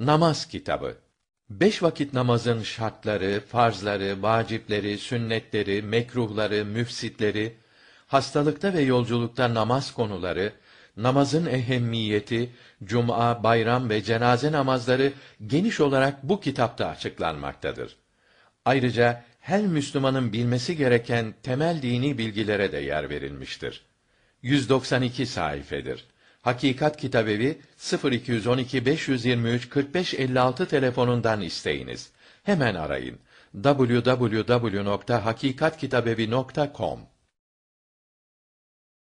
Namaz kitabı. Beş vakit namazın şartları, farzları, vacipleri, sünnetleri, mekruhları, müfsitleri, hastalıkta ve yolculukta namaz konuları, namazın ehemmiyeti, cuma, bayram ve cenaze namazları geniş olarak bu kitapta açıklanmaktadır. Ayrıca her Müslümanın bilmesi gereken temel dini bilgilere de yer verilmiştir. 192 sayfedir. Hakikat Kitabevi 0212 523 4556 telefonundan isteyiniz. Hemen arayın. www.hakikatkitabevi.com